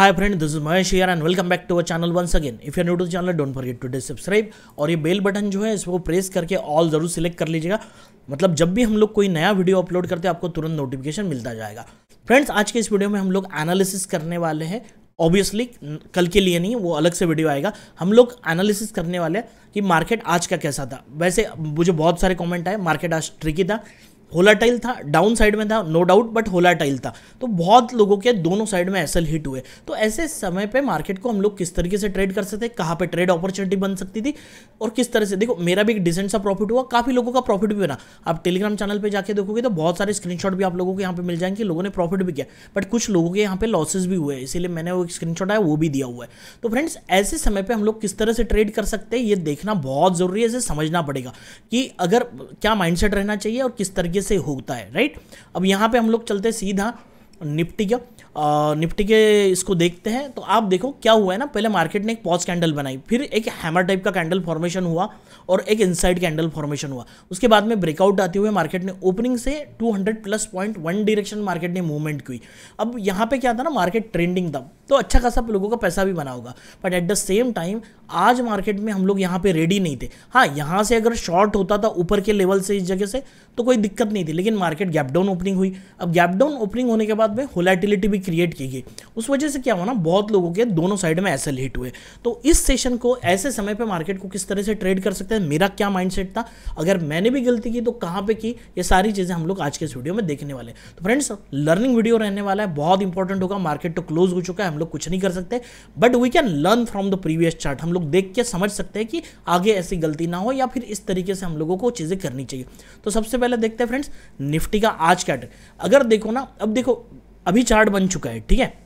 Hi friend this is Mahesh यार and welcome back to our channel once again if you are new to the channel, subscribe और ये bell button जो है इसको press करके all जरूर सिलेक्ट कर लीजिएगा मतलब जब भी हम लोग कोई नया वीडियो अपलोड करते हैं आपको तुरंत नोटिफिकेशन मिलता जाएगा फ्रेंड्स आज के इस वीडियो में हम लोग एनालिसिस करने वाले हैं ऑब्वियसली कल के लिए नहीं वो अलग से वीडियो आएगा हम लोग एनालिसिस करने वाले हैं कि मार्केट आज का कैसा था वैसे मुझे बहुत सारे कॉमेंट आए मार्केट आज ट्रिकी था होलाटाइल था डाउन साइड में था नो डाउट बट होलाटाइल था तो बहुत लोगों के दोनों साइड में एसल हिट हुए तो ऐसे समय पे मार्केट को हम लोग किस तरीके से ट्रेड कर सकते कहाँ पे ट्रेड अपॉर्चुनिटी बन सकती थी और किस तरह से देखो मेरा भी एक डिसेंट सा प्रॉफिट हुआ काफ़ी लोगों का प्रॉफिट भी बना आप टेलीग्राम चैनल पर जाकर देखोगे तो बहुत सारे स्क्रीनशॉट भी आप लोगों को यहाँ पर मिल जाएंगे लोगों ने प्रॉफिट भी किया बट कुछ लोगों के यहाँ पर लॉसेज भी हुए इसीलिए मैंने वो स्क्रीनशॉट आया वो भी दिया हुआ है तो फ्रेंड्स ऐसे समय पर हम लोग किस तरह से ट्रेड कर सकते हैं ये देखना बहुत ज़रूरी है इसे समझना पड़ेगा कि अगर क्या माइंडसेट रहना चाहिए और किस तरीके तरीके से होता है राइट अब यहाँ पे हम लोग चलते हैं सीधा निफ्टी का निफ्टी के इसको देखते हैं तो आप देखो क्या हुआ है ना पहले मार्केट ने एक पॉज कैंडल बनाई फिर एक हैमर टाइप का कैंडल फॉर्मेशन हुआ और एक इनसाइड कैंडल फॉर्मेशन हुआ उसके बाद में ब्रेकआउट आते हुए मार्केट ने ओपनिंग से 200 plus point one direction market ने मूवमेंट की अब यहाँ पे क्या था ना मार्केट ट्रेंडिंग था तो अच्छा खासा लोगों का पैसा भी बना होगा but at the same time आज मार्केट में हम लोग यहाँ पे रेडी नहीं थे हाँ यहाँ से अगर शॉर्ट होता था ऊपर के लेवल से इस जगह से तो कोई दिक्कत नहीं थी लेकिन मार्केट गैप डाउन ओपनिंग हुई अब गैप डाउन ओपनिंग होने के बाद में होलाटिलिटी भी क्रिएट की गई उस वजह से क्या हुआ ना बहुत लोगों के दोनों साइड में एसल हिट हुए तो इस सेशन को ऐसे समय पर मार्केट को किस तरह से ट्रेड कर सकते हैं मेरा क्या माइंड था अगर मैंने भी गलती की तो कहाँ पर की ये सारी चीज़ें हम लोग आज के इस वीडियो में देखने वाले तो फ्रेंड्स लर्निंग वीडियो रहने वाला है बहुत इंपॉर्टेंट होगा मार्केट तो क्लोज हो चुका है लोग कुछ नहीं कर सकते but we can learn from the previous chart हम लोग देख के समझ सकते हैं कि आगे ऐसी गलती ना हो या फिर इस तरीके से हम लोगों को चीज़ें करनी चाहिए तो सबसे पहले देखते हैं फ्रेंड्स निफ्टी का आज क्या अगर देखो ना अब देखो अभी चार्ट बन चुका है ठीक है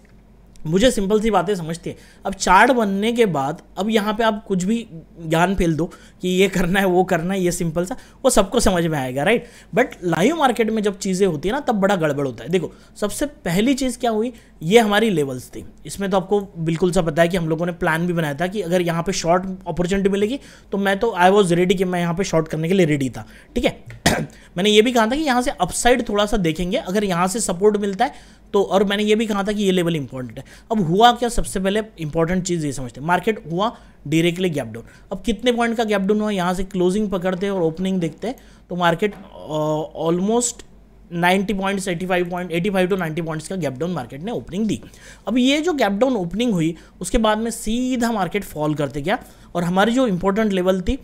मुझे सिंपल सी बातें समझती है अब चार्ट बनने के बाद अब यहाँ पे आप कुछ भी ज्ञान फेल दो कि ये करना है वो करना है ये सिंपल सा वो सबको समझ में आएगा राइट बट लाइव मार्केट में जब चीज़ें होती है ना तब बड़ा गड़बड़ होता है देखो सबसे पहली चीज़ क्या हुई ये हमारी लेवल्स थी इसमें तो आपको बिल्कुल सा पता है कि हम लोगों ने प्लान भी बनाया था कि अगर यहाँ पर शॉर्ट अपॉर्चुनिटी मिलेगी तो मैं तो आई वॉज रेडी कि मैं यहाँ पर शॉर्ट करने के लिए रेडी था ठीक है मैंने ये भी कहा था कि यहाँ से अपसाइड थोड़ा सा देखेंगे अगर यहाँ से सपोर्ट मिलता है तो और मैंने ये भी कहा था कि ये लेवल इंपॉर्टेंट है अब हुआ क्या सबसे पहले इंपॉर्टेंट चीज़ ये समझते हैं मार्केट हुआ डायरेक्टली गैप डाउन अब कितने पॉइंट का गैप डाउन हुआ यहाँ से क्लोजिंग पकड़ते और ओपनिंग देखते हैं तो market almost ninety points eighty five point eighty five to ninety points का गैप डाउन मार्केट ने ओपनिंग दी अब ये जो गैप डाउन ओपनिंग हुई उसके बाद में सीधा मार्केट फॉल करते गया और हमारी जो इंपॉर्टेंट लेवल थी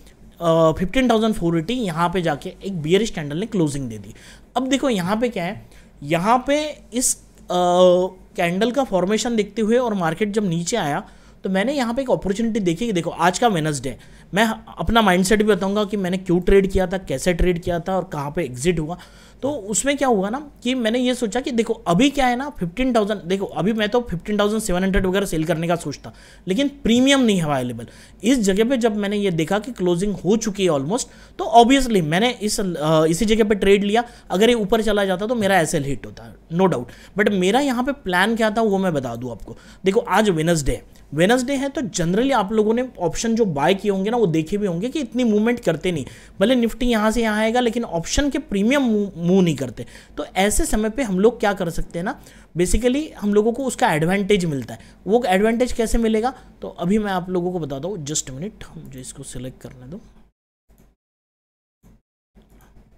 फिफ्टीन थाउजेंड फोर एटी यहाँ पर जाके एक बियर कैंडल ने क्लोजिंग दे दी अब देखो यहाँ पे क्या है यहाँ पे इस कैंडल का फॉर्मेशन देखते हुए और मार्केट जब नीचे आया तो मैंने यहाँ पे एक अपॉर्चुनिटी देखी कि देखो आज का वेनसडे मैं अपना माइंडसेट भी बताऊंगा कि मैंने क्यों ट्रेड किया था कैसे ट्रेड किया था और कहाँ पर एग्जिट हुआ तो उसमें क्या हुआ ना कि मैंने ये सोचा कि देखो अभी क्या है ना फिफ्टीन थाउजेंड देखो अभी मैं तो फिफ्टीन थाउजेंड सेवन हंड्रेड वगैरह सेल करने का सोचता लेकिन प्रीमियम नहीं है अवेलेबल इस जगह पे जब मैंने ये देखा कि क्लोजिंग हो चुकी है ऑलमोस्ट तो ऑब्वियसली मैंने इस आ, इसी जगह पे ट्रेड लिया अगर ये ऊपर चला जाता तो मेरा एस हिट होता नो डाउट बट मेरा यहाँ पे प्लान क्या था वो मैं बता दूँ आपको देखो आज वेनसडे है वेनसडे है तो जनरली आप लोगों ने ऑप्शन जो बाय किए होंगे ना वो देखे भी होंगे कि इतनी मूवमेंट करते नहीं भले निफ्टी यहाँ से यहाँ आएगा लेकिन ऑप्शन के प्रीमियम मूव नहीं करते तो ऐसे समय पर हम लोग क्या कर सकते हैं ना बेसिकली हम लोगों को उसका एडवांटेज मिलता है वो एडवांटेज कैसे मिलेगा तो अभी मैं आप लोगों को बताता हूँ जस्ट मिनट मुझे इसको सिलेक्ट करने दो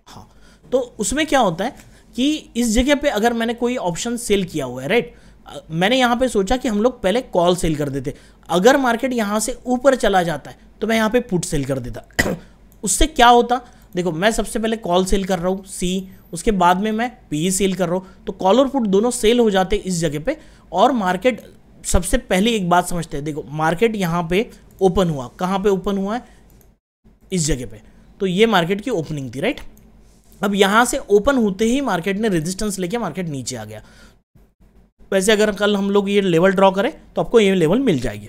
हाँ तो उसमें क्या होता है कि इस जगह पे अगर मैंने कोई ऑप्शन सेल किया हुआ है राइट right? मैंने यहाँ पे सोचा कि हम लोग पहले कॉल सेल कर देते अगर मार्केट यहाँ से ऊपर चला जाता है तो मैं यहाँ पे पुट सेल कर देता उससे क्या होता देखो मैं सबसे पहले कॉल सेल कर रहा हूँ सी उसके बाद में मैं पी सेल कर रहा हूँ तो कॉल और पुट दोनों सेल हो जाते इस जगह पे और मार्केट सबसे पहले एक बात समझते हैं देखो मार्केट यहाँ पे ओपन हुआ कहाँ पे ओपन हुआ है इस जगह पे तो ये मार्केट की ओपनिंग थी राइट अब यहाँ से ओपन होते ही मार्केट ने रेजिस्टेंस लेके मार्केट नीचे आ गया वैसे अगर कल हम लोग ये लेवल ड्रॉ करें तो आपको ये लेवल मिल जाएगी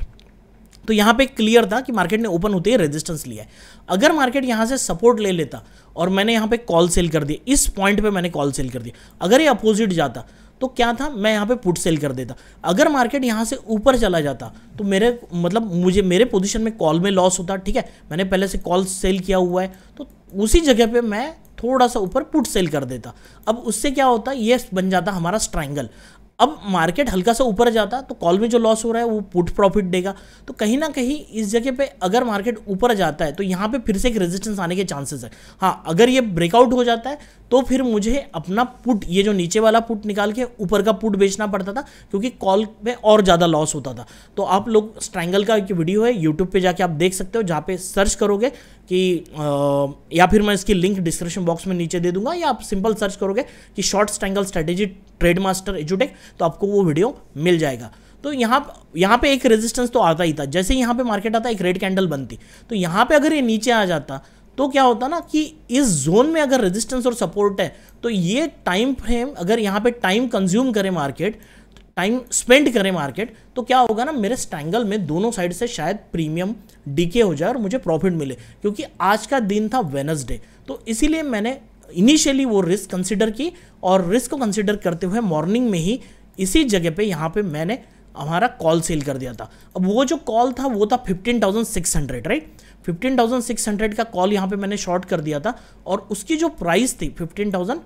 तो यहाँ पे क्लियर था कि मार्केट ने ओपन होते ही रेजिस्टेंस लिया है अगर मार्केट यहाँ से सपोर्ट ले लेता और मैंने यहाँ पे कॉल सेल कर दी इस पॉइंट पे मैंने कॉल सेल कर दिया अगर ये अपोजिट जाता तो क्या था मैं यहाँ पे पुट सेल कर देता अगर मार्केट यहाँ से ऊपर चला जाता तो मेरे मतलब मुझे मेरे पोजिशन में कॉल में लॉस होता ठीक है मैंने पहले से कॉल सेल किया हुआ है तो उसी जगह पर मैं थोड़ा सा ऊपर पुट सेल कर देता अब उससे क्या होता ये बन जाता हमारा स्ट्रैंगल अब मार्केट हल्का सा ऊपर जाता तो कॉल में जो लॉस हो रहा है वो पुट प्रॉफिट देगा तो कहीं ना कहीं इस जगह पे अगर मार्केट ऊपर जाता है तो यहाँ पे फिर से एक रेजिस्टेंस आने के चांसेस है हाँ अगर ये ब्रेकआउट हो जाता है तो फिर मुझे अपना पुट ये जो नीचे वाला पुट निकाल के ऊपर का पुट बेचना पड़ता था क्योंकि कॉल में और ज़्यादा लॉस होता था तो आप लोग स्ट्रैंगल का एक वीडियो है यूट्यूब पर जाके आप देख सकते हो जहाँ पे सर्च करोगे कि आ, या फिर मैं इसकी लिंक डिस्क्रिप्शन बॉक्स में नीचे दे दूंगा या आप सिंपल सर्च करोगे कि short strangle strategy trade master एजुटेक तो आपको वो वीडियो मिल जाएगा तो यहाँ यहाँ पे एक रेजिस्टेंस तो आता ही था जैसे यहाँ पे मार्केट आता एक रेड कैंडल बनती तो यहाँ पे अगर ये नीचे आ जाता तो क्या होता ना कि इस जोन में अगर रेजिस्टेंस और सपोर्ट है तो ये टाइम फ्रेम अगर यहाँ पे टाइम कंज्यूम करे मार्केट टाइम स्पेंड करे मार्केट तो क्या होगा ना मेरे स्ट्रैंगल में दोनों साइड से शायद प्रीमियम डीके हो जाए और मुझे प्रॉफिट मिले क्योंकि आज का दिन था वेनसडे तो इसीलिए मैंने इनिशियली वो रिस्क कंसिडर की और रिस्क को कंसिडर करते हुए मॉर्निंग में ही इसी जगह पे यहाँ पे मैंने हमारा कॉल सेल कर दिया था अब वो जो कॉल था वो था fifteen thousand six hundred right fifteen thousand six hundred का कॉल यहाँ पे मैंने शॉर्ट कर दिया था और उसकी जो प्राइस थी फिफ्टीन थाउजेंड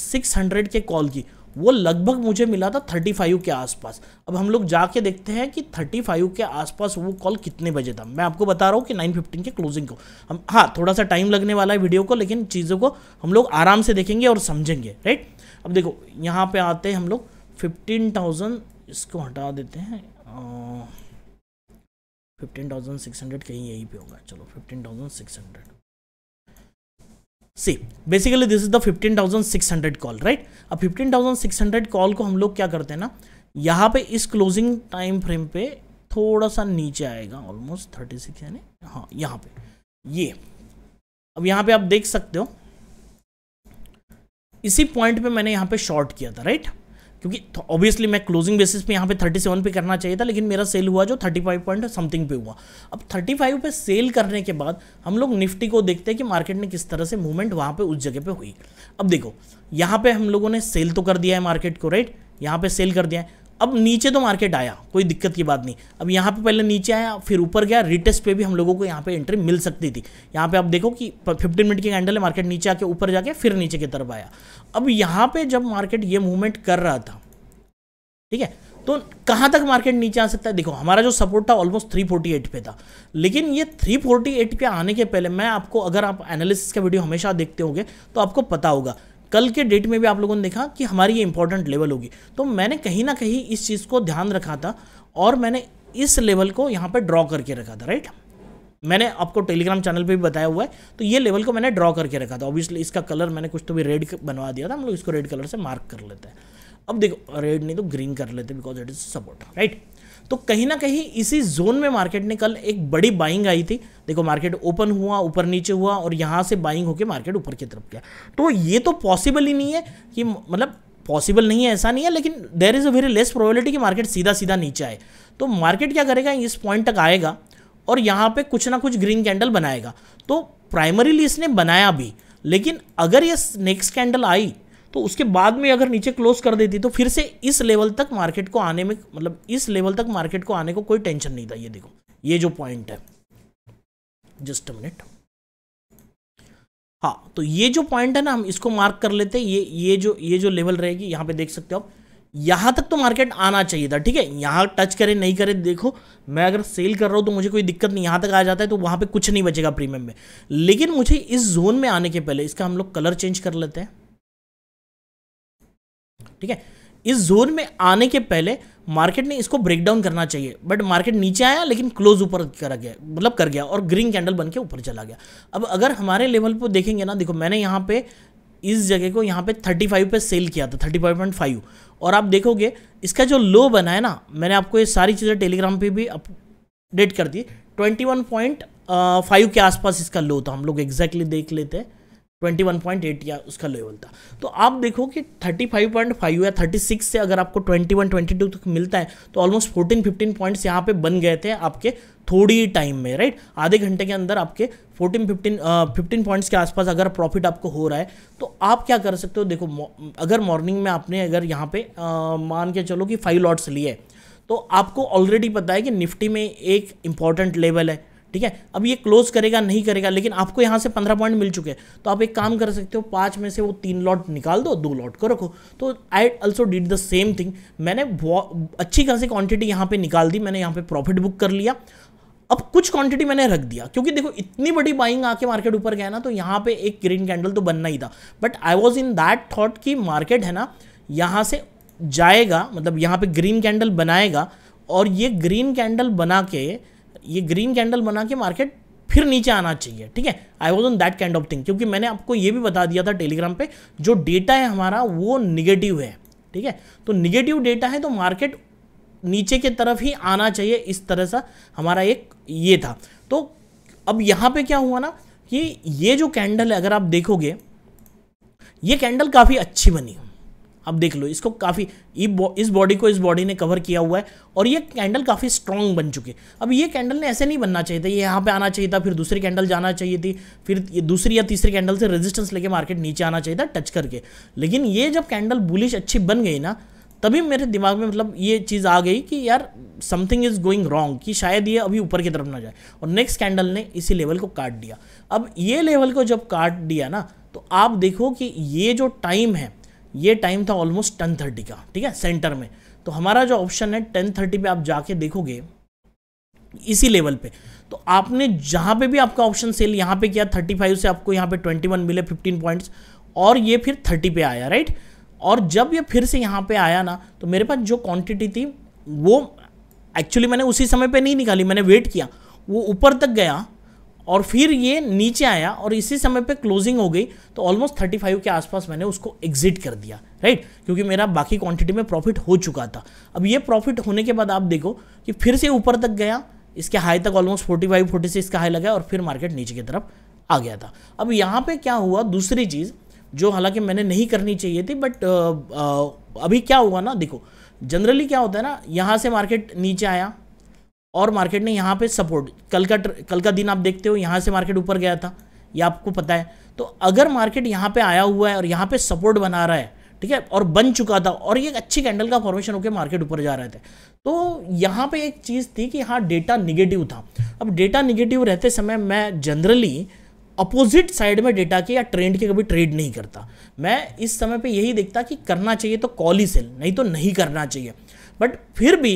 सिक्स हंड्रेड के कॉल की वो लगभग मुझे मिला था थर्टी फाइव के आसपास अब हम लोग जाके देखते हैं कि थर्टी फाइव के आसपास वो कॉल कितने बजे था मैं आपको बता रहा हूँ कि नाइन फिफ्टीन के क्लोजिंग को हम हाँ थोड़ा सा टाइम लगने वाला है वीडियो को लेकिन चीज़ों को हम लोग आराम से देखेंगे और समझेंगे राइट अब देखो यहाँ पे आते हैं हम लोग फिफ्टीन थाउजेंड इसको हटा देते हैं आ... फिफ्टीन थाउजेंड सिक्स हंड्रेड कहीं यहीं पे होगा चलो fifteen thousand six hundred see basically this is the fifteen thousand six hundred call right अब fifteen thousand six hundred call को हम लोग क्या करते हैं ना यहाँ पे इस क्लोजिंग टाइम फ्रेम पे थोड़ा सा नीचे आएगा ऑलमोस्ट थर्टी सिक्स यानी हाँ यहाँ पे ये अब यहाँ पे आप देख सकते हो इसी पॉइंट पे मैंने यहाँ पे शॉर्ट किया था राइट right? क्योंकि ऑब्वियसली तो मैं क्लोजिंग बेसिस पे यहाँ पे 37 पे करना चाहिए था लेकिन मेरा सेल हुआ जो 35 पॉइंट समथिंग पे हुआ अब 35 पे सेल करने के बाद हम लोग निफ्टी को देखते हैं कि मार्केट ने किस तरह से मूवमेंट वहाँ पे उस जगह पे हुई अब देखो यहाँ पे हम लोगों ने सेल तो कर दिया है मार्केट को राइट यहाँ पे सेल कर दिया है अब नीचे तो मार्केट आया कोई दिक्कत की बात नहीं अब यहाँ पे पहले नीचे आया फिर ऊपर गया रिटेस्ट पे भी हम लोगों को यहाँ पे एंट्री मिल सकती थी यहाँ पे आप देखो कि 15 मिनट की कैंडल है मार्केट नीचे आके ऊपर जाके फिर नीचे की तरफ आया अब यहाँ पे जब मार्केट ये मूवमेंट कर रहा था ठीक है तो कहाँ तक मार्केट नीचे आ सकता है देखो हमारा जो सपोर्ट था ऑलमोस्ट थ्री फोर्टी एट पे था लेकिन ये थ्री फोर्टी एट पे आने के पहले मैं आपको अगर आप एनालिसिस का वीडियो हमेशा देखते होंगे तो आपको पता होगा कल के डेट में भी आप लोगों ने देखा कि हमारी ये इंपॉर्टेंट लेवल होगी तो मैंने कहीं ना कहीं इस चीज़ को ध्यान रखा था और मैंने इस लेवल को यहाँ पर ड्रॉ करके रखा था राइट मैंने आपको टेलीग्राम चैनल पे भी बताया हुआ है तो ये लेवल को मैंने ड्रॉ करके रखा था ऑब्वियसली इसका कलर मैंने कुछ तो भी रेड बनवा दिया था हम लोग इसको रेड कलर से मार्क कर लेते हैं अब देखो रेड नहीं तो ग्रीन कर लेते because it is support right तो कहीं ना कहीं इसी जोन में मार्केट ने कल एक बड़ी बाइंग आई थी देखो मार्केट ओपन हुआ ऊपर नीचे हुआ और यहाँ से बाइंग होकर मार्केट ऊपर की तरफ गया तो ये तो पॉसिबल ही नहीं है कि मतलब पॉसिबल नहीं है ऐसा नहीं है लेकिन there is a very less probability कि मार्केट सीधा सीधा नीचे आए तो मार्केट क्या करेगा इस पॉइंट तक आएगा और यहाँ पे कुछ ना कुछ ग्रीन कैंडल बनाएगा तो प्राइमरीली इसने बनाया भी लेकिन अगर ये नेक्स्ट कैंडल आई तो उसके बाद में अगर नीचे क्लोज कर देती तो फिर से इस लेवल तक मार्केट को आने में मतलब इस लेवल तक मार्केट को आने को कोई टेंशन नहीं था ये देखो ये जो पॉइंट है जस्ट मिनट हाँ तो ये जो पॉइंट है ना हम इसको मार्क कर लेते हैं ये ये जो ये जो लेवल रहेगी यहाँ पे देख सकते हो आप यहाँ तक तो मार्केट आना चाहिए था ठीक है यहाँ टच करे नहीं करे देखो मैं अगर सेल कर रहा हूँ तो मुझे कोई दिक्कत नहीं यहाँ तक आ जाता है तो वहाँ पे कुछ नहीं बचेगा प्रीमियम में लेकिन मुझे इस जोन में आने के पहले इसका हम लोग कलर चेंज कर लेते हैं ठीक है इस जोन में आने के पहले मार्केट ने इसको ब्रेक डाउन करना चाहिए बट मार्केट नीचे आया लेकिन क्लोज ऊपर कर गया मतलब कर गया और ग्रीन कैंडल बन के ऊपर चला गया अब अगर हमारे लेवल पर देखेंगे ना देखो मैंने यहाँ पे इस जगह को यहाँ पे 35 पे सेल किया था थर्टी फाइव पॉइंट फाइव और आप देखोगे इसका जो लो बना है ना मैंने आपको ये सारी चीज़ें टेलीग्राम पे भी अपडेट कर दी ट्वेंटी वन पॉइंट फाइव के आसपास इसका लो था हम लोग एग्जैक्टली देख लेते हैं 21.8 या उसका लेवल था तो आप देखो कि 35.5 या 36 से अगर आपको 21 22 तक मिलता है तो ऑलमोस्ट 14 15 पॉइंट्स यहाँ पे बन गए थे आपके थोड़ी टाइम में राइट आधे घंटे के अंदर आपके 14 15 फिफ्टीन पॉइंट्स के आसपास अगर प्रॉफिट आपको हो रहा है तो आप क्या कर सकते हो देखो अगर मॉर्निंग में आपने अगर यहाँ पे मान के चलो कि फाइव लॉट्स लिए तो आपको ऑलरेडी पता है कि निफ्टी में एक इंपॉर्टेंट लेवल है ठीक है अब ये क्लोज करेगा नहीं करेगा लेकिन आपको यहाँ से पंद्रह पॉइंट मिल चुके हैं तो आप एक काम कर सकते हो पाँच में से वो तीन लॉट निकाल दो दो लॉट को रखो तो I also did the same thing मैंने अच्छी खासी क्वांटिटी यहाँ पर निकाल दी मैंने यहाँ पर प्रॉफिट बुक कर लिया अब कुछ क्वांटिटी मैंने रख दिया क्योंकि देखो इतनी बड़ी बाइंग आके मार्केट ऊपर गया ना तो यहाँ पे एक ग्रीन कैंडल तो बनना ही था but I was in that thought कि मार्केट है ना यहाँ से जाएगा मतलब यहाँ पे ग्रीन कैंडल बनाएगा और ये ग्रीन कैंडल बना के ये ग्रीन कैंडल बना के मार्केट फिर नीचे आना चाहिए ठीक है I was on that kind of thing क्योंकि मैंने आपको ये भी बता दिया था टेलीग्राम पे जो डेटा है हमारा वो निगेटिव है ठीक है तो निगेटिव डेटा है तो मार्केट नीचे के तरफ ही आना चाहिए इस तरह सा हमारा एक ये था तो अब यहाँ पे क्या हुआ ना कि ये जो कैंडल है अगर आप देखोगे ये कैंडल काफ़ी अच्छी बनी अब देख लो इसको काफ़ी इस बॉडी को इस बॉडी ने कवर किया हुआ है और ये कैंडल काफ़ी स्ट्रांग बन चुके अब ये कैंडल ने ऐसे नहीं बनना चाहिए था ये यहाँ पे आना चाहिए था फिर दूसरी कैंडल जाना चाहिए थी फिर ये दूसरी या तीसरी कैंडल से रेजिस्टेंस लेके मार्केट नीचे आना चाहिए था टच करके लेकिन ये जब कैंडल बुलिश अच्छी बन गई ना तभी मेरे दिमाग में मतलब ये चीज़ आ गई कि यार समथिंग इज़ गोइंग रॉन्ग कि शायद ये अभी ऊपर की तरफ ना जाए और नेक्स्ट कैंडल ने इसी लेवल को काट दिया अब ये लेवल को जब काट दिया ना तो आप देखो कि ये जो टाइम है ये टाइम था ऑलमोस्ट टेन थर्टी का ठीक है सेंटर में तो हमारा जो ऑप्शन है टेन थर्टी पे आप जाके देखोगे इसी लेवल पे तो आपने जहाँ पे भी आपका ऑप्शन सेल यहाँ पे किया थर्टी फाइव से आपको यहाँ पे ट्वेंटी वन मिले फिफ्टीन पॉइंट्स और ये फिर थर्टी पे आया राइट और जब ये फिर से यहाँ पे आया ना तो मेरे पास जो क्वांटिटी थी वो एक्चुअली मैंने उसी समय पे नहीं निकाली मैंने वेट किया वो ऊपर तक गया और फिर ये नीचे आया और इसी समय पे क्लोजिंग हो गई तो ऑलमोस्ट 35 के आसपास मैंने उसको एग्जिट कर दिया राइट क्योंकि मेरा बाकी क्वांटिटी में प्रॉफिट हो चुका था अब ये प्रॉफिट होने के बाद आप देखो कि फिर से ऊपर तक गया इसके हाई तक almost forty five forty six का हाई लगा और फिर मार्केट नीचे की तरफ आ गया था अब यहाँ पर क्या हुआ दूसरी चीज़ जो हालांकि मैंने नहीं करनी चाहिए थी बट अभी क्या हुआ ना देखो जनरली क्या होता है ना यहाँ से मार्केट नीचे आया और मार्केट ने यहाँ पे सपोर्ट कल का कल का दिन आप देखते हो यहाँ से मार्केट ऊपर गया था ये आपको पता है तो अगर मार्केट यहाँ पे आया हुआ है और यहाँ पे सपोर्ट बना रहा है ठीक है और बन चुका था और ये एक अच्छी कैंडल का फॉर्मेशन होकर मार्केट ऊपर जा रहे थे तो यहाँ पे एक चीज़ थी कि हाँ डेटा निगेटिव था अब डेटा निगेटिव रहते समय मैं जनरली अपोजिट साइड में डेटा के या ट्रेंड के कभी ट्रेड नहीं करता मैं इस समय पे यही देखता कि करना चाहिए तो कॉल ही सेल नहीं तो नहीं करना चाहिए बट फिर भी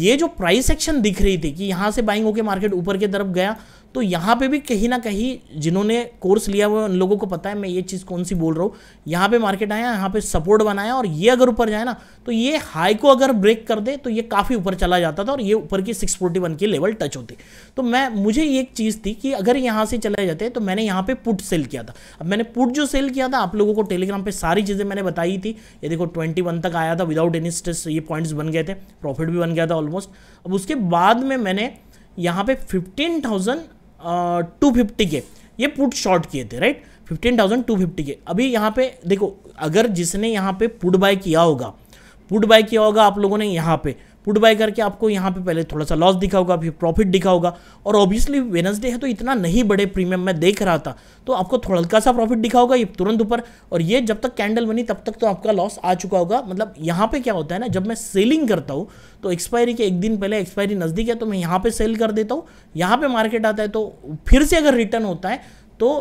ये जो प्राइस एक्शन दिख रही थी कि यहां से बाइंग होके मार्केट ऊपर की तरफ गया तो यहाँ पे भी कहीं ना कहीं जिन्होंने कोर्स लिया हुआ उन लोगों को पता है मैं ये चीज़ कौन सी बोल रहा हूँ यहाँ पे मार्केट आया यहाँ पे सपोर्ट बनाया और ये अगर ऊपर जाए ना तो ये हाई को अगर ब्रेक कर दे तो ये काफ़ी ऊपर चला जाता था और ये ऊपर की सिक्स फोर्टी वन की लेवल टच होती तो मैं मुझे ये एक चीज़ थी कि अगर यहाँ से चले जाते तो मैंने यहाँ पर पुट सेल किया था अब मैंने पुट जो सेल किया था आप लोगों को टेलीग्राम पर सारी चीज़ें मैंने बताई थी ये देखो ट्वेंटी तक आया था विदाउट एनी स्ट्रेस ये पॉइंट्स बन गए थे प्रॉफिट भी बन गया था ऑलमोस्ट अब उसके बाद में मैंने यहाँ पे थाउजेंड टू फिफ्टी के ये पुट शॉर्ट किए थे right fifteen thousand two fifty के अभी यहाँ पे देखो अगर जिसने यहाँ पे पुट बाय किया होगा पुट बाय किया होगा आप लोगों ने यहाँ पे पुट बाय करके आपको यहाँ पे पहले थोड़ा सा लॉस दिखा होगा फिर प्रॉफिट दिखा होगा और ऑब्वियसली वेनसडे है तो इतना नहीं बड़े प्रीमियम मैं देख रहा था तो आपको थोड़ा सा प्रॉफिट दिखा होगा ये तुरंत ऊपर और ये जब तक कैंडल बनी तब तक तो आपका लॉस आ चुका होगा मतलब यहाँ पे क्या होता है ना जब मैं सेलिंग करता हूँ तो एक्सपायरी के एक दिन पहले एक्सपायरी नज़दीक है तो मैं यहाँ पर सेल कर देता हूँ यहाँ पर मार्केट आता है तो फिर से अगर रिटर्न होता है तो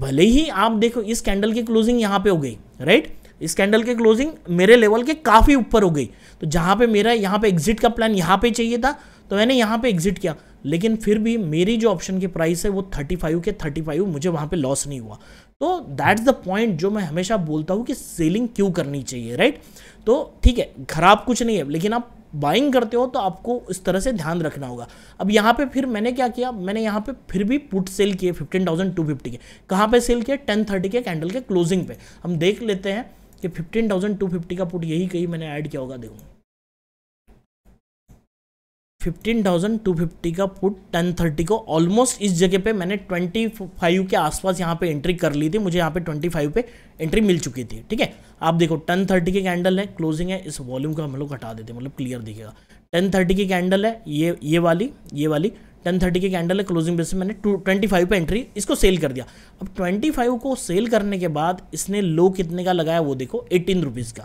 भले ही आप देखो इस कैंडल की क्लोजिंग यहाँ पे हो गई राइट इस कैंडल के क्लोजिंग मेरे लेवल के काफ़ी ऊपर हो गई तो जहाँ पे मेरा यहाँ पे एग्जिट का प्लान यहाँ पे चाहिए था तो मैंने यहाँ पे एग्जिट किया लेकिन फिर भी मेरी जो ऑप्शन की प्राइस है वो थर्टी फाइव के थर्टी फाइव मुझे वहाँ पे लॉस नहीं हुआ तो दैट्स द पॉइंट जो मैं हमेशा बोलता हूँ कि सेलिंग क्यों करनी चाहिए राइट तो ठीक है खराब कुछ नहीं है लेकिन आप बाइंग करते हो तो आपको इस तरह से ध्यान रखना होगा अब यहाँ पे फिर मैंने क्या किया मैंने यहाँ पे फिर भी पुट सेल किए फिफ्टीन थाउजेंड टू फिफ्टी के कहाँ पे सेल किए टेन थर्टी के कैंडल के क्लोजिंग पे हम देख लेते हैं कि फिफ्टीन थाउजेंड टू फिफ्टी का पुट यही कहीं मैंने ऐड किया होगा देखो फिफ्टीन थाउजेंड टू फिफ्टी का पुट टेन थर्टी को ऑलमोस्ट इस जगह पे मैंने ट्वेंटी फाइव के आसपास यहाँ पे एंट्री कर ली थी मुझे यहाँ पे ट्वेंटी फाइव पे एंट्री मिल चुकी थी ठीक है आप देखो टेन थर्टी के कैंडल है क्लोजिंग है इस वॉल्यूम को हम लोग हटा देते हैं मतलब क्लियर दिखेगा टेन थर्टी की कैंडल है ये ये वाली ये वाली टेन थर्टी के कैंडल है क्लोजिंग बेस मैंने टू ट्वेंटी फाइव पर एंट्री इसको सेल कर दिया अब ट्वेंटी फाइव को सेल करने के बाद इसने लो कितने का लगाया वो देखो एटीन रुपीज़ का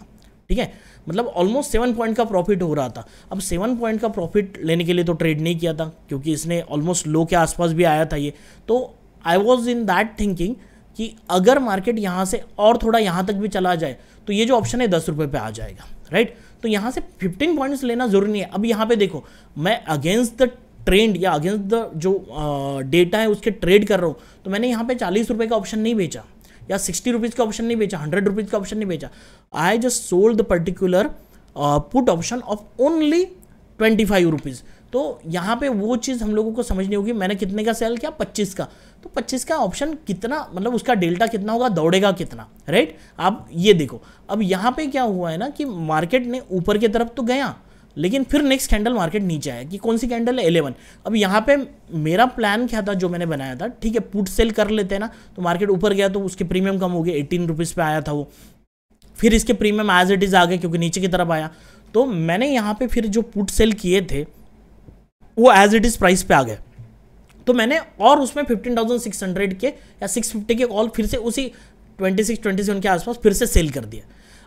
ठीक है मतलब ऑलमोस्ट सेवन पॉइंट का प्रॉफिट हो रहा था अब सेवन पॉइंट का प्रॉफिट लेने के लिए तो ट्रेड नहीं किया था क्योंकि इसने ऑलमोस्ट लो के आसपास भी आया था ये तो I was in that thinking कि अगर मार्केट यहाँ से और थोड़ा यहाँ तक भी चला जाए तो ये जो ऑप्शन है दस रुपये पे आ जाएगा राइट तो यहाँ से फिफ्टीन पॉइंट्स लेना जरूरी नहीं है अब यहाँ पे देखो मैं अगेंस्ट द ट्रेंड या अगेंस्ट द जो डेटा है उसके ट्रेड कर रहा हूँ तो मैंने यहाँ पे चालीस रुपये का ऑप्शन नहीं बेचा या सिक्सटी रुपीज़ का ऑप्शन नहीं बेचा हंड्रेड रुपीज़ का ऑप्शन नहीं बेचा I just sold the particular put option of only twenty five rupees तो यहाँ पे वो चीज़ हम लोगों को समझनी होगी मैंने कितने का सेल किया पच्चीस का तो पच्चीस का ऑप्शन कितना मतलब उसका डेल्टा कितना होगा दौड़ेगा कितना राइट आप ये देखो अब यहाँ पे क्या हुआ है ना कि मार्केट ने ऊपर की तरफ तो गया लेकिन फिर नेक्स्ट कैंडल मार्केट नीचे आया कि कौन सी कैंडल है एलेवन अब यहाँ पे मेरा प्लान क्या था जो मैंने बनाया था ठीक है पुट सेल कर लेते हैं ना तो मार्केट ऊपर गया तो उसके प्रीमियम कम हो गए एटीन रुपीज़ पे आया था वो फिर इसके प्रीमियम एज इट इज़ आ गए क्योंकि नीचे की तरफ आया तो मैंने यहाँ पे फिर जो पुट सेल किए थे वो एज इट इज़ प्राइस पे आ गए तो मैंने और उसमें फिफ्टीन थाउजेंड सिक्स हंड्रेड के या सिक्स फिफ्टी के ऑल फिर से उसी ट्वेंटी सिक्स ट्वेंटी सेवन के आसपास फिर से सेल कर दिया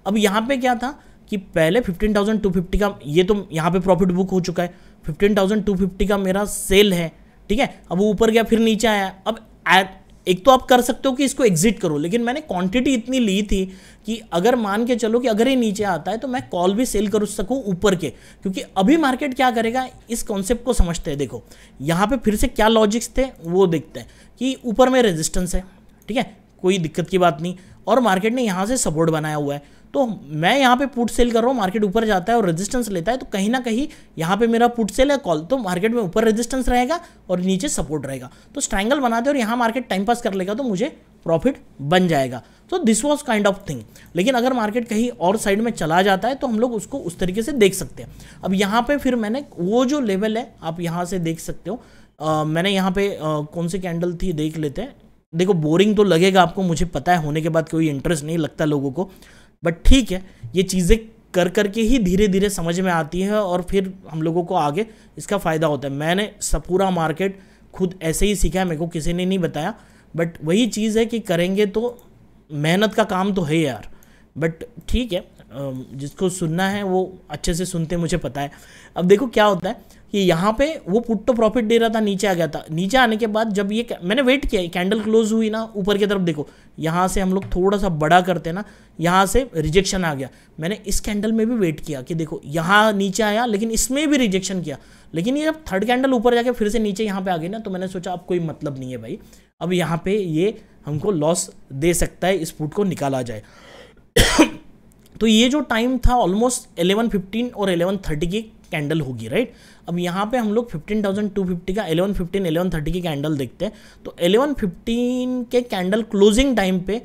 अब यहाँ पे क्या था कि पहले 15,250 का ये तो यहाँ पे प्रॉफिट बुक हो चुका है 15,250 का मेरा सेल है ठीक है अब वो ऊपर गया फिर नीचे आया अब एक तो आप कर सकते हो कि इसको एग्जिट करो लेकिन मैंने क्वांटिटी इतनी ली थी कि अगर मान के चलो कि अगर ये नीचे आता है तो मैं कॉल भी सेल कर सकूँ ऊपर के क्योंकि अभी मार्केट क्या करेगा इस कॉन्सेप्ट को समझते हैं देखो यहाँ पे फिर से क्या लॉजिक्स थे वो देखते हैं कि ऊपर में रेजिस्टेंस है ठीक है कोई दिक्कत की बात नहीं और मार्केट ने यहाँ से सपोर्ट बनाया हुआ है तो मैं यहाँ पे पुट सेल कर रहा हूँ मार्केट ऊपर जाता है और रेजिस्टेंस लेता है तो कहीं ना कहीं यहाँ पे मेरा पुट सेल है कॉल तो मार्केट में ऊपर रेजिस्टेंस रहेगा और नीचे सपोर्ट रहेगा तो स्ट्रैंगल बनाते और यहाँ मार्केट टाइम पास कर लेगा तो मुझे प्रॉफिट बन जाएगा तो this was kind of thing लेकिन अगर मार्केट कहीं और साइड में चला जाता है तो हम लोग उसको उस तरीके से देख सकते हैं अब यहाँ पे फिर मैंने वो जो लेवल है आप यहाँ से देख सकते हो आ, मैंने यहाँ पे कौन सी कैंडल थी देख लेते हैं देखो बोरिंग तो लगेगा आपको मुझे पता है होने के बाद कोई इंटरेस्ट नहीं लगता लोगों को बट ठीक है ये चीज़ें कर करके ही धीरे धीरे समझ में आती है और फिर हम लोगों को आगे इसका फ़ायदा होता है मैंने सपूरा मार्केट खुद ऐसे ही सीखा है मेरे को किसी ने नहीं बताया बट वही चीज़ है कि करेंगे तो मेहनत का काम तो है यार बट ठीक है जिसको सुनना है वो अच्छे से सुनते मुझे पता है अब देखो क्या होता है कि यहाँ पे वो पुट तो प्रॉफिट दे रहा था नीचे आ गया था नीचे आने के बाद जब ये मैंने वेट किया कैंडल क्लोज हुई ना ऊपर की तरफ देखो यहाँ से हम लोग थोड़ा सा बड़ा करते ना यहाँ से रिजेक्शन आ गया मैंने इस कैंडल में भी वेट किया कि देखो यहाँ नीचे आया लेकिन इसमें भी रिजेक्शन किया लेकिन ये जब थर्ड कैंडल ऊपर जाके फिर से नीचे यहाँ पर आ गई ना तो मैंने सोचा अब कोई मतलब नहीं है भाई अब यहाँ पर ये हमको लॉस दे सकता है इस पुट को निकाला जाए तो ये जो टाइम था ऑलमोस्ट 11:15 और 11:30 के कैंडल होगी राइट अब यहाँ पे हम लोग फिफ्टीन थाउजेंड टू फिफ्टी का एलेवन फिफ्टीन एलेवन थर्टी की कैंडल देखते हैं तो एलेवन फिफ्टीन के कैंडल क्लोजिंग टाइम पे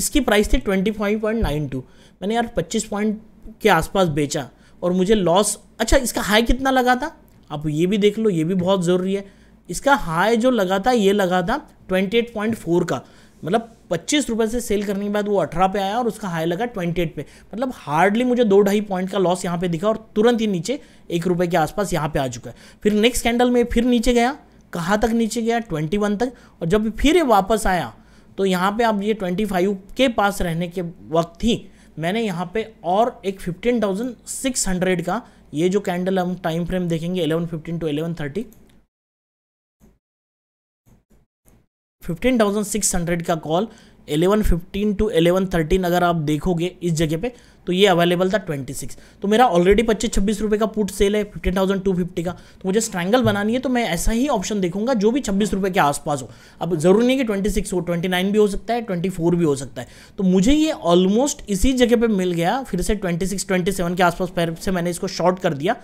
इसकी प्राइस थी twenty five point nine two मैंने यार पच्चीस पॉइंट के आसपास बेचा और मुझे लॉस अच्छा इसका हाई कितना लगा था आप ये भी देख लो ये भी बहुत ज़रूरी है इसका हाई जो लगा था ये लगा था ट्वेंटी एट पॉइंट फोर का मतलब पच्चीस रुपये से सेल करने के बाद वो अठारह पे आया और उसका हाई लगा ट्वेंटी एट पे मतलब हार्डली मुझे दो ढाई पॉइंट का लॉस यहाँ पे दिखा और तुरंत ही नीचे एक रुपये के आसपास यहाँ पे आ चुका है फिर नेक्स्ट कैंडल में फिर नीचे गया कहाँ तक नीचे गया ट्वेंटी वन तक और जब फिर ये वापस आया तो यहाँ पे आप ये ट्वेंटी फाइव के पास रहने के वक्त ही मैंने यहाँ पे और एक फिफ्टीन थाउजेंड सिक्स हंड्रेड का ये जो कैंडल हम टाइम फ्रेम देखेंगे eleven fifteen to eleven thirty fifteen thousand six hundred का call 11:15 fifteen to eleven thirteen अगर आप देखोगे इस जगह पे तो ये अवेलेबल था ट्वेंटी सिक्स तो मेरा ऑलरेडी पच्चीस छब्बीस रुपये का पुट सेल है फिफ्टीन थाउजेंड टू फिफ्टी का तो मुझे स्ट्रैंगल बनानी है तो मैं ऐसा ही ऑप्शन देखूंगा जो भी छब्बीस रुपये के आसपास हो अब ज़रूरी नहीं कि ट्वेंटी सिक्स हो ट्वेंटी नाइन भी हो सकता है ट्वेंटी फोर भी हो सकता है तो मुझे ये ऑलमोस्ट इसी जगह पर मिल गया फिर से ट्वेंटी सिक्स ट्वेंटी सेवन के आसपास पैर से मैंने इसको शॉर्ट कर दिया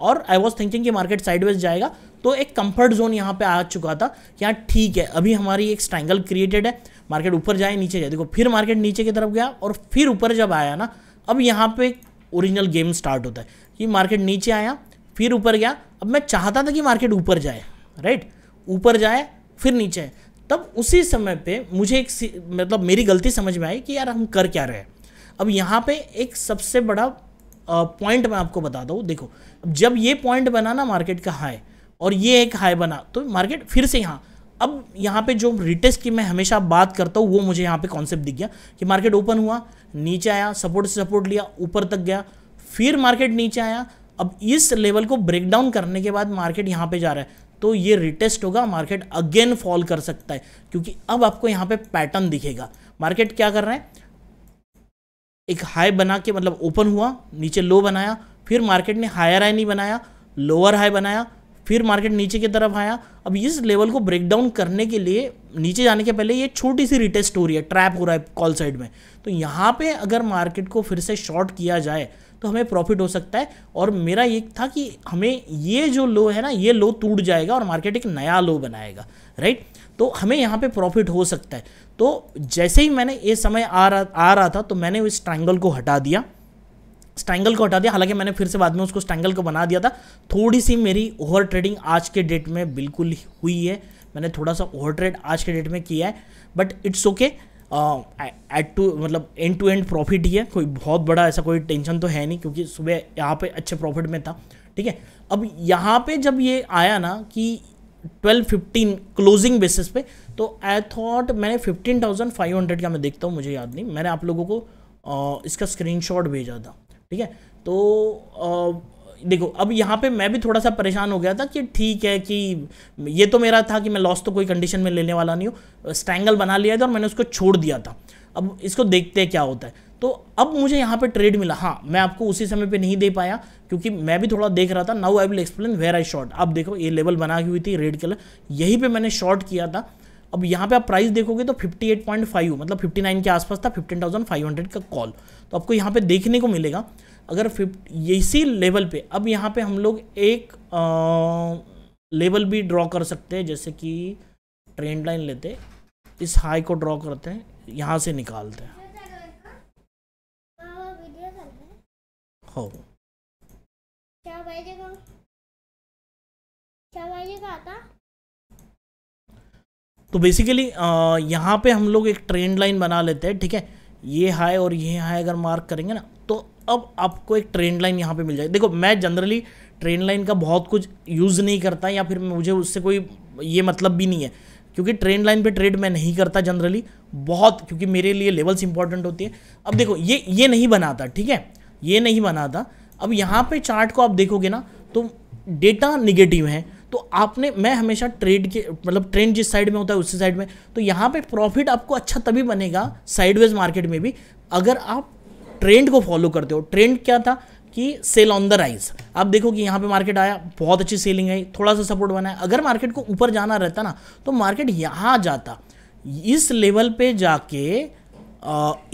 और आई वॉज थिंकिंग कि मार्केट साइडवेज जाएगा तो एक कंफर्ट जोन यहाँ पे आ चुका था यहाँ ठीक है अभी हमारी एक स्ट्रैंगल क्रिएटेड है मार्केट ऊपर जाए नीचे जाए देखो फिर मार्केट नीचे की तरफ गया और फिर ऊपर जब आया ना अब यहाँ पे ओरिजिनल गेम स्टार्ट होता है कि मार्केट नीचे आया फिर ऊपर गया अब मैं चाहता था कि मार्केट ऊपर जाए राइट ऊपर जाए फिर नीचे आए तब उसी समय पे मुझे एक मतलब मेरी गलती समझ में आई कि यार हम कर क्या रहे हैं अब यहाँ पे एक सबसे बड़ा पॉइंट मैं आपको बता दूँ देखो जब ये पॉइंट बना ना मार्केट का हाई और ये एक हाई बना तो मार्केट फिर से यहाँ अब यहाँ पे जो रिटेस्ट की मैं हमेशा बात करता हूँ वो मुझे यहाँ पे कॉन्सेप्ट दिख गया कि मार्केट ओपन हुआ नीचे आया सपोर्ट से सपोर्ट लिया ऊपर तक गया फिर मार्केट नीचे आया अब इस लेवल को ब्रेक डाउन करने के बाद मार्केट यहाँ पे जा रहा है तो ये रिटेस्ट होगा मार्केट अगेन फॉल कर सकता है क्योंकि अब आपको यहाँ पे पैटर्न दिखेगा मार्केट क्या कर रहा है एक हाई बना के मतलब ओपन हुआ नीचे लो बनाया फिर मार्केट ने हायर हाई नहीं बनाया लोअर हाई बनाया फिर मार्केट नीचे की तरफ आया अब इस लेवल को ब्रेक डाउन करने के लिए नीचे जाने के पहले ये छोटी सी रिटेस्ट हो रही है ट्रैप हो रहा है कॉल साइड में तो यहाँ पे अगर मार्केट को फिर से शॉर्ट किया जाए तो हमें प्रॉफिट हो सकता है और मेरा ये था कि हमें ये जो लो है ना ये लो टूट जाएगा और मार्केट एक नया लो बनाएगा राइट तो हमें यहाँ पे प्रॉफिट हो सकता है तो जैसे ही मैंने ये समय आ रहा आ रहा था तो मैंने उस ट्रायंगल को हटा दिया स्ट्रैंगल को हटा दिया हालांकि मैंने फिर से बाद में उसको स्ट्रैंगल को बना दिया था थोड़ी सी मेरी ओवर ट्रेडिंग आज के डेट में बिल्कुल हुई है मैंने थोड़ा सा ओवर ट्रेड आज के डेट में किया है but it's okay at to मतलब एंड टू एंड प्रॉफिट ही है कोई बहुत बड़ा ऐसा कोई टेंशन तो है नहीं क्योंकि सुबह यहाँ पे अच्छे प्रॉफिट में था ठीक है अब यहाँ पे जब ये आया ना कि फिफ्टीन क्लोजिंग बेसिस पे तो आई थॉट मैंने फिफ्टीन थाउजेंड फाइव हंड्रेड का मैं देखता हूँ मुझे याद नहीं मैंने आप लोगों को आ, इसका स्क्रीनशॉट भेजा था ठीक है तो आ, देखो अब यहाँ पे मैं भी थोड़ा सा परेशान हो गया था कि ठीक है कि ये तो मेरा था कि मैं लॉस तो कोई कंडीशन में लेने वाला नहीं हूँ स्ट्रैंगल बना लिया था और मैंने उसको छोड़ दिया था अब इसको देखते हैं क्या होता है तो अब मुझे यहाँ पे ट्रेड मिला हाँ मैं आपको उसी समय पे नहीं दे पाया क्योंकि मैं भी थोड़ा देख रहा था now I will explain where I short अब देखो ये लेवल बना हुई थी रेड कलर यहीं पे मैंने शॉर्ट किया था अब यहाँ पे आप प्राइस देखोगे तो 58.5 मतलब 59 के आसपास था 15,500 का कॉल तो आपको यहाँ पे देखने को मिलेगा अगर फिफ्ट इसी लेवल पे अब यहाँ पे हम लोग एक आ, लेवल भी ड्रॉ कर सकते हैं जैसे कि ट्रेंड लाइन लेते इस हाई को ड्रॉ करते हैं यहाँ से निकालते हैं हो क्या क्या आता तो बेसिकली यहाँ पे हम लोग एक ट्रेंड लाइन बना लेते हैं ठीक है ये हाई और ये हाई अगर मार्क करेंगे ना तो अब आपको एक ट्रेंड लाइन यहाँ पे मिल जाएगी देखो मैं जनरली ट्रेंड लाइन का बहुत कुछ यूज़ नहीं करता या फिर मुझे उससे कोई ये मतलब भी नहीं है क्योंकि ट्रेंड लाइन पे ट्रेड मैं नहीं करता जनरली बहुत क्योंकि मेरे लिए लेवल्स इंपॉर्टेंट होती है अब देखो ये ये नहीं बनाता ठीक है ये नहीं बनाता अब यहाँ पे चार्ट को आप देखोगे ना तो डेटा निगेटिव है तो आपने मैं हमेशा ट्रेड के मतलब ट्रेंड जिस साइड में होता है उसी साइड में तो यहाँ पे प्रॉफिट आपको अच्छा तभी बनेगा साइडवेज मार्केट में भी अगर आप ट्रेंड को फॉलो करते हो ट्रेंड क्या था कि सेल ऑन द राइज आप देखो कि यहाँ पे मार्केट आया बहुत अच्छी सेलिंग आई थोड़ा सा सपोर्ट बना है अगर मार्केट को ऊपर जाना रहता ना तो मार्केट यहाँ जाता इस लेवल पे जाके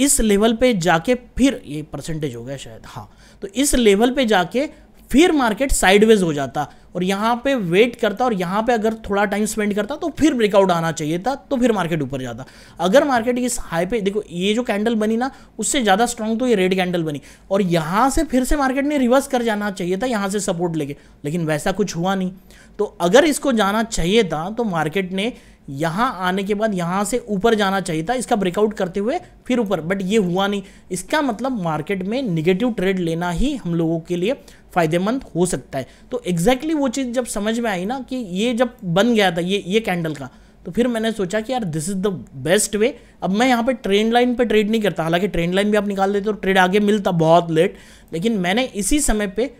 इस लेवल पे जाके फिर ये परसेंटेज हो गया शायद हाँ तो इस लेवल पे जाके फिर मार्केट साइडवेज हो जाता और यहाँ पे वेट करता और यहाँ पे अगर थोड़ा टाइम स्पेंड करता तो फिर ब्रेकआउट आना चाहिए था तो फिर मार्केट ऊपर जाता अगर मार्केट इस हाई पे देखो ये जो कैंडल बनी ना उससे ज़्यादा स्ट्रांग तो ये रेड कैंडल बनी और यहाँ से फिर से मार्केट ने रिवर्स कर जाना चाहिए था यहाँ से सपोर्ट लेके लेकिन वैसा कुछ हुआ नहीं तो अगर इसको जाना चाहिए था तो मार्केट ने यहाँ आने के बाद यहाँ से ऊपर जाना चाहिए था इसका ब्रेकआउट करते हुए फिर ऊपर बट ये हुआ नहीं इसका मतलब मार्केट में निगेटिव ट्रेड लेना ही हम लोगों के लिए फ़ायदेमंद हो सकता है तो एग्जैक्टली exactly वो चीज़ जब समझ में आई ना कि ये जब बन गया था ये ये कैंडल का तो फिर मैंने सोचा कि यार this is the best way अब मैं यहाँ पे ट्रेंड लाइन पे ट्रेड नहीं करता हालांकि ट्रेंड लाइन भी आप निकाल देते हो ट्रेड आगे मिलता बहुत लेट लेकिन मैंने इसी समय पे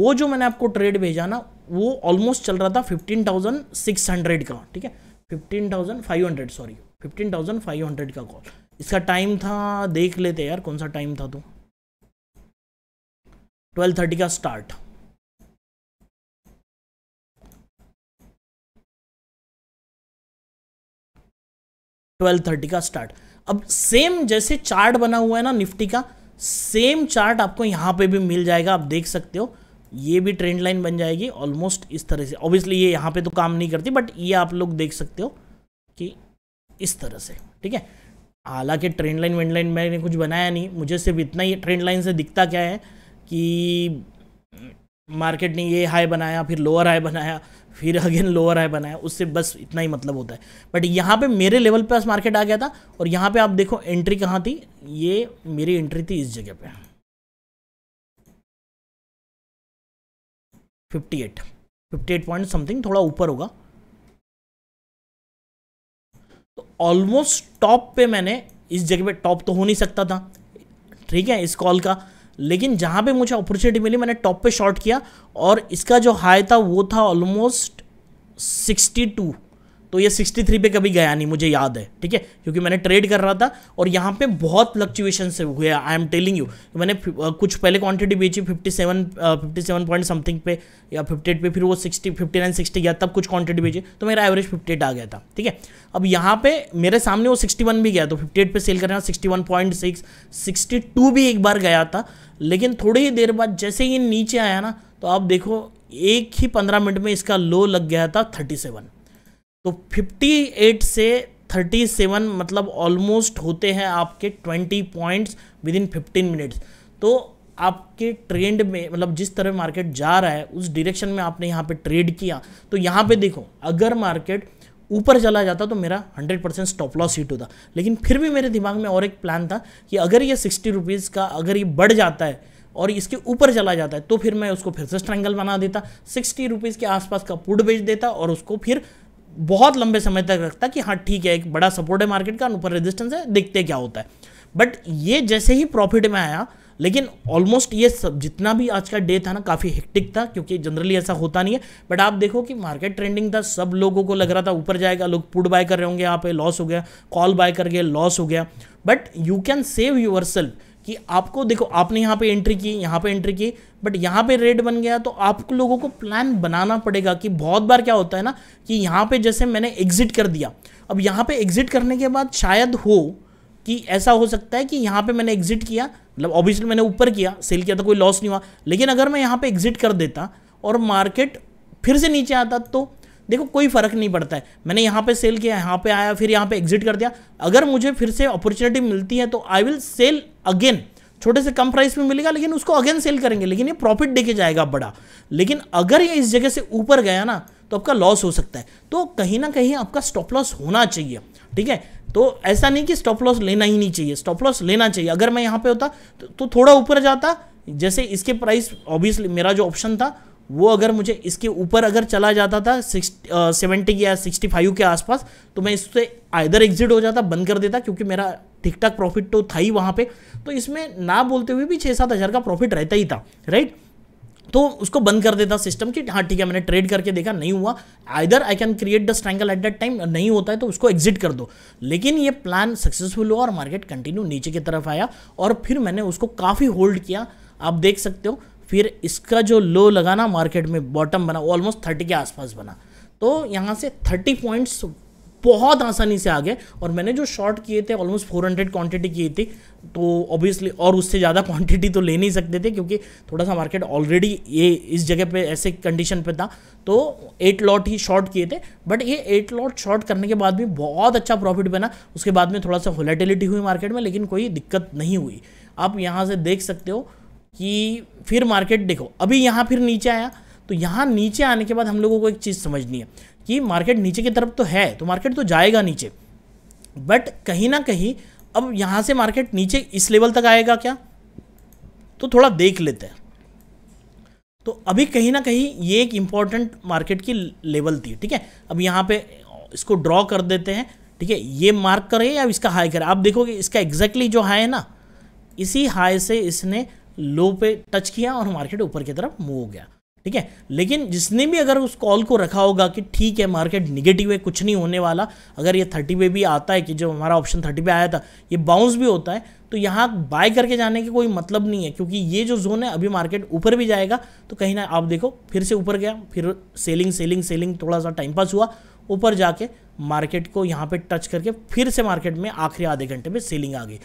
वो जो मैंने आपको ट्रेड भेजा ना वो ऑलमोस्ट चल रहा था फिफ्टीन थाउजेंड सिक्स हंड्रेड का ठीक है fifteen thousand five hundred sorry fifteen thousand five hundred का कॉल इसका टाइम था देख लेते यार कौन सा टाइम था तो ट्वेल्व थर्टी का स्टार्ट ट्वेल्व थर्टी का स्टार्ट अब सेम जैसे चार्ट बना हुआ है ना निफ्टी का सेम चार्ट आपको यहां पे भी मिल जाएगा आप देख सकते हो ये भी ट्रेंड लाइन बन जाएगी ऑलमोस्ट इस तरह से ऑब्वियसली ये यहां पे तो काम नहीं करती बट ये आप लोग देख सकते हो कि इस तरह से ठीक है हालांकि ट्रेंड लाइन वेंड लाइन मैंने कुछ बनाया नहीं मुझे सिर्फ इतना ही ट्रेंड लाइन से दिखता क्या है कि मार्केट ने ये हाई बनाया फिर लोअर हाई बनाया फिर अगेन लोअर हाई बनाया उससे बस इतना ही मतलब होता है बट यहाँ पे मेरे लेवल पे आज मार्केट आ गया था और यहाँ पे आप देखो एंट्री कहाँ थी ये मेरी एंट्री थी इस जगह पे 58 58 पॉइंट समथिंग थोड़ा ऊपर होगा तो ऑलमोस्ट टॉप पे मैंने इस जगह पे टॉप तो हो नहीं सकता था ठीक है इस कॉल का लेकिन जहाँ पे मुझे अपॉर्चुनिटी मिली मैंने टॉप पे शॉर्ट किया और इसका जो हाई था वो था ऑलमोस्ट सिक्सटी टू तो ये 63 पे कभी गया नहीं मुझे याद है ठीक है क्योंकि मैंने ट्रेड कर रहा था और यहाँ पे बहुत फ्लक्चुएशन से हुए आई एम टेलिंग यू मैंने कुछ पहले क्वांटिटी बेची 57 57 पॉइंट समथिंग पे या 58 पे फिर वो 60 59 60 गया तब कुछ क्वांटिटी बेची तो मेरा एवरेज 58 आ गया था ठीक है अब यहाँ पे मेरे सामने वो 61 भी गया तो 58 पे सेल करना सिक्सटी 62 भी एक बार गया था लेकिन थोड़ी ही देर बाद जैसे ही नीचे आया ना तो आप देखो एक ही पंद्रह मिनट में इसका लो लग गया था थर्टी सेवन तो 58 से 37 मतलब ऑलमोस्ट होते हैं आपके 20 points within fifteen minutes तो आपके ट्रेंड में मतलब जिस तरह मार्केट जा रहा है उस डिरेक्शन में आपने यहाँ पे ट्रेड किया तो यहाँ पे देखो अगर मार्केट ऊपर चला जाता तो मेरा 100 परसेंट स्टॉप लॉस हिट होता लेकिन फिर भी मेरे दिमाग में और एक प्लान था कि अगर ये सिक्सटी रुपीज़ का अगर ये बढ़ जाता है और इसके ऊपर चला जाता है तो फिर मैं उसको फिर से स्ट्रैंगल बना देता सिक्सटी रुपीज़ के आसपास का पुट बेच देता और उसको फिर बहुत लंबे समय तक रखता कि हाँ ठीक है एक बड़ा सपोर्ट है मार्केट का ऊपर रेजिस्टेंस है देखते क्या होता है बट ये जैसे ही प्रॉफिट में आया लेकिन ऑलमोस्ट ये सब जितना भी आज का डे था ना काफ़ी हेक्टिक था क्योंकि जनरली ऐसा होता नहीं है बट आप देखो कि मार्केट ट्रेंडिंग था सब लोगों को लग रहा था ऊपर जाएगा लोग पुट बाय कर रहे होंगे यहाँ पे लॉस हो गया कॉल बाय कर गए लॉस हो गया but you can save yourself कि आपको देखो आपने यहाँ पे एंट्री की यहाँ पे एंट्री की बट यहाँ पे रेड बन गया तो आप लोगों को प्लान बनाना पड़ेगा कि बहुत बार क्या होता है ना कि यहाँ पे जैसे मैंने एग्जिट कर दिया अब यहाँ पे एग्जिट करने के बाद शायद हो कि ऐसा हो सकता है कि यहाँ पे मैंने एग्जिट किया मतलब ऑब्वियसली मैंने ऊपर किया सेल किया तो कोई लॉस नहीं हुआ लेकिन अगर मैं यहाँ पे एग्जिट कर देता और मार्केट फिर से नीचे आता तो देखो कोई फ़र्क नहीं पड़ता है मैंने यहाँ पे सेल किया यहाँ पे आया फिर यहाँ पे एग्जिट कर दिया अगर मुझे फिर से अपॉर्चुनिटी मिलती है तो आई विल सेल अगेन छोटे से कम प्राइस में मिलेगा लेकिन उसको अगेन सेल करेंगे लेकिन ये प्रॉफिट देके जाएगा बड़ा लेकिन अगर ये इस जगह से ऊपर गया ना तो आपका लॉस हो सकता है तो कहीं ना कहीं आपका स्टॉप लॉस होना चाहिए ठीक है तो ऐसा नहीं कि स्टॉप लॉस लेना ही नहीं चाहिए स्टॉप लॉस लेना चाहिए अगर मैं यहाँ पे होता तो, तो थोड़ा ऊपर जाता जैसे इसके प्राइस ऑब्वियसली मेरा जो ऑप्शन था वो अगर मुझे इसके ऊपर अगर चला जाता था सेवेंटी या सिक्सटी फाइव के आसपास तो मैं इससे आइधर एग्जिट हो जाता बंद कर देता क्योंकि मेरा ठीक ठाक प्रॉफिट तो था ही वहाँ पे तो इसमें ना बोलते हुए भी छः सात हज़ार का प्रॉफिट रहता ही था राइट तो उसको बंद कर देता सिस्टम कि हाँ ठीक है मैंने ट्रेड करके देखा नहीं हुआ either I can create the strangle at that time नहीं होता है तो उसको एग्जिट कर दो लेकिन ये प्लान सक्सेसफुल हुआ और मार्केट कंटिन्यू नीचे की तरफ आया और फिर मैंने उसको काफ़ी होल्ड किया आप देख सकते हो फिर इसका जो लो लगा ना मार्केट में बॉटम बना वो ऑलमोस्ट थर्टी के आसपास बना तो यहाँ से थर्टी पॉइंट्स बहुत आसानी से आ गए और मैंने जो शॉर्ट किए थे ऑलमोस्ट फोर हंड्रेड क्वान्टिटी की थी तो ऑब्वियसली और उससे ज़्यादा क्वांटिटी तो ले नहीं सकते थे क्योंकि थोड़ा सा मार्केट ऑलरेडी ये इस जगह पे ऐसे कंडीशन पे था तो एट लॉट ही शॉर्ट किए थे बट ये एट लॉट शॉर्ट करने के बाद भी बहुत अच्छा प्रॉफिट बना उसके बाद में थोड़ा सा होलेटिलिटी हुई मार्केट में लेकिन कोई दिक्कत नहीं हुई आप यहाँ से देख सकते हो कि फिर मार्केट देखो अभी यहाँ फिर नीचे आया तो यहाँ नीचे आने के बाद हम लोगों को एक चीज़ समझनी है कि मार्केट नीचे की तरफ तो है तो मार्केट तो जाएगा नीचे बट कहीं ना कहीं अब यहाँ से मार्केट नीचे इस लेवल तक आएगा क्या तो थोड़ा देख लेते हैं तो अभी कहीं ना कहीं ये एक इम्पॉर्टेंट मार्केट की लेवल थी ठीक है अब यहाँ पे इसको ड्रॉ कर देते हैं ठीक है ये मार्क करें या इसका हाई करें आप देखोगे इसका एग्जैक्टली exactly जो हाई है ना इसी हाई से इसने लो पे टच किया और मार्केट ऊपर की तरफ मूव हो गया ठीक है लेकिन जिसने भी अगर उस कॉल को रखा होगा कि ठीक है मार्केट निगेटिव है कुछ नहीं होने वाला अगर ये थर्टी पे भी आता है कि जो हमारा ऑप्शन थर्टी पे आया था ये बाउंस भी होता है तो यहाँ बाय करके जाने का कोई मतलब नहीं है क्योंकि ये जो जोन है अभी मार्केट ऊपर भी जाएगा तो कहीं ना आप देखो फिर से ऊपर गया फिर सेलिंग सेलिंग सेलिंग थोड़ा सा टाइम पास हुआ ऊपर जाके मार्केट को यहाँ पे टच करके फिर से मार्केट में आखिरी आधे घंटे में सेलिंग आ गई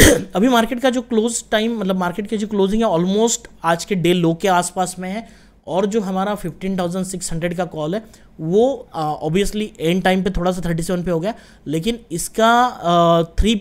अभी मार्केट का जो क्लोज टाइम मतलब मार्केट की जो क्लोजिंग है ऑलमोस्ट आज के डे लो के आसपास में है और जो हमारा 15,600 का कॉल है वो ऑब्वियसली एंड टाइम पे थोड़ा सा 37 पे हो गया लेकिन इसका थ्री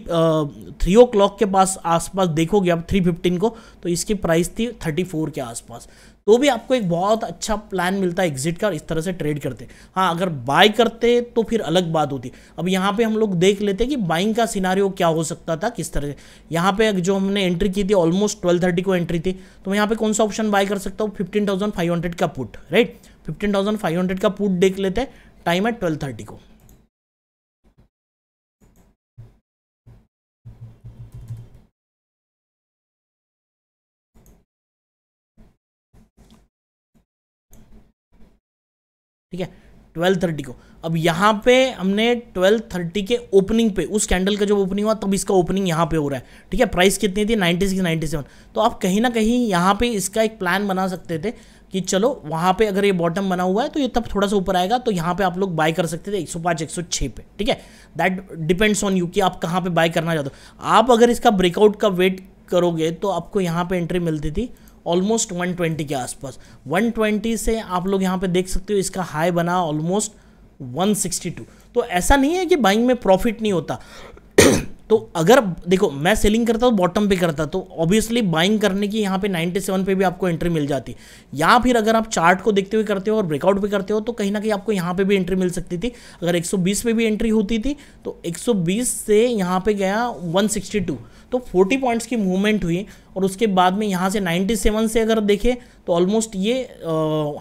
थ्री ओ क्लॉक के पास आसपास देखोगे आप 315 को तो इसकी प्राइस थी 34 के आसपास तो भी आपको एक बहुत अच्छा प्लान मिलता है एग्जिट का इस तरह से ट्रेड करते हाँ अगर बाय करते तो फिर अलग बात होती अब यहाँ पे हम लोग देख लेते कि बाइंग का सिनारियो क्या हो सकता था किस तरह से यहाँ पे जो हमने एंट्री की थी ऑलमोस्ट ट्वेल्व थर्टी को एंट्री थी तो मैं यहाँ पे कौन सा ऑप्शन बाय कर सकता हूँ फिफ्टीन थाउजेंड फाइव हंड्रेड का put right fifteen thousand five hundred का पुट देख लेते टाइम है ट्वेल्व थर्टी को ठीक है ट्वेल्व थर्टी को अब यहाँ पे हमने ट्वेल्व थर्टी के ओपनिंग पे उस कैंडल का जब ओपनिंग हुआ तब इसका ओपनिंग यहाँ पे हो रहा है ठीक है प्राइस कितनी थी नाइन्टी सिक्स नाइन्टी सेवन तो आप कहीं ना कहीं यहाँ पे इसका एक प्लान बना सकते थे कि चलो वहाँ पे अगर ये बॉटम बना हुआ है तो ये तब थोड़ा सा ऊपर आएगा तो यहाँ पे आप लोग बाय कर सकते थे एक सौ पाँच एक सौ छः पे ठीक है दैट डिपेंड्स ऑन यू कि आप कहाँ पे बाय करना चाहते हो आप अगर इसका ब्रेकआउट का वेट करोगे तो आपको यहाँ पे एंट्री मिलती थी ऑलमोस्ट 120 के आसपास 120 से आप लोग यहाँ पे देख सकते हो इसका हाई बना ऑलमोस्ट 162 तो ऐसा नहीं है कि बाइंग में प्रॉफिट नहीं होता तो अगर देखो मैं सेलिंग करता तो बॉटम पे करता तो ऑब्वियसली बाइंग करने की यहाँ पे 97 पे भी आपको एंट्री मिल जाती या फिर अगर आप चार्ट को देखते हुए करते हो और ब्रेकआउट भी करते हो तो कहीं ना कहीं आपको यहाँ पे भी एंट्री मिल सकती थी अगर 120 पे भी एंट्री होती थी तो 120 से यहाँ पे गया 162 तो 40 पॉइंट्स की मूवमेंट हुई और उसके बाद में यहाँ से 97 से अगर देखें तो ऑलमोस्ट ये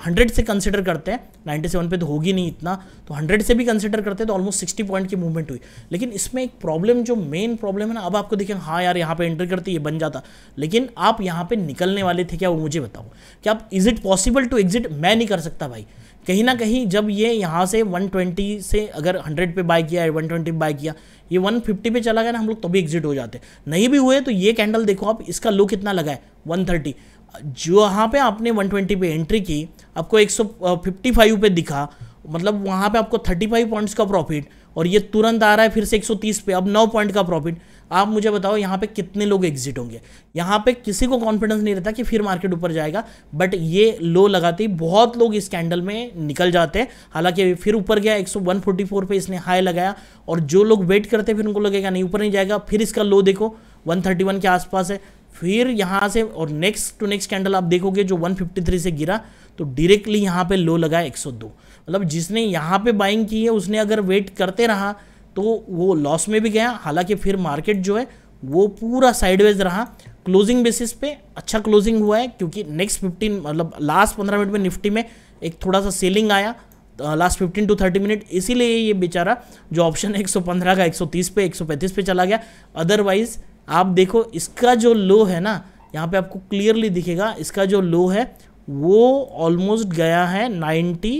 हंड्रेड से कंसिडर करते हैं 97 पे तो होगी नहीं इतना तो हंड्रेड से भी कंसिडर करते हैं तो ऑलमोस्ट सिक्सटी पॉइंट की मूवमेंट हुई लेकिन इसमें एक प्रॉब्लम जो मेन प्रॉब्लम है ना अब आपको देखें हाँ यार यहाँ पर एंटर करते ये बन जाता लेकिन आप यहाँ पर निकलने वाले थे क्या वो मुझे बताओ क्या आप is it possible to exit मैं नहीं कर सकता भाई कहीं ना कहीं जब ये यहाँ से 120 से अगर 100 पे बाय किया वन ट्वेंटी बाय किया ये 150 पे चला गया ना हम लोग तभी एग्जिट हो जाते नहीं भी हुए तो ये कैंडल देखो आप इसका लो कितना लगा है 130 जो यहाँ पे आपने 120 पे एंट्री की आपको 155 पे दिखा मतलब वहाँ पे आपको 35 पॉइंट्स का प्रॉफिट और ये तुरंत आ रहा है फिर से 130 पे अब 9 पॉइंट का प्रॉफिट आप मुझे बताओ यहाँ पे कितने लोग एग्जिट होंगे यहाँ पे किसी को कॉन्फिडेंस नहीं रहता कि फिर मार्केट ऊपर जाएगा बट ये लो लगाते ही बहुत लोग इस कैंडल में निकल जाते हैं हालांकि फिर ऊपर गया एक सौ पे इसने हाई लगाया और जो लोग वेट करते फिर उनको लगेगा नहीं ऊपर नहीं जाएगा फिर इसका लो देखो 131 के आसपास है फिर यहाँ से और नेक्स्ट टू नेक्स्ट कैंडल आप देखोगे जो 153 से गिरा तो डायरेक्टली यहाँ पे लो लगा 102 मतलब जिसने यहाँ पे बाइंग की है उसने अगर वेट करते रहा तो वो लॉस में भी गया हालांकि फिर मार्केट जो है वो पूरा साइडवेज रहा क्लोजिंग बेसिस पे अच्छा क्लोजिंग हुआ है क्योंकि नेक्स्ट फिफ्टीन मतलब लास्ट पंद्रह मिनट में निफ्टी में एक थोड़ा सा सेलिंग आया last fifteen to thirty minute इसीलिए ये बेचारा जो ऑप्शन है पंद्रह का एक सौ तीस पे एक सौ पैंतीस पे चला गया अदरवाइज आप देखो इसका जो लो है ना यहाँ पे आपको क्लियरली दिखेगा इसका जो लो है वो ऑलमोस्ट गया है नाइन्टी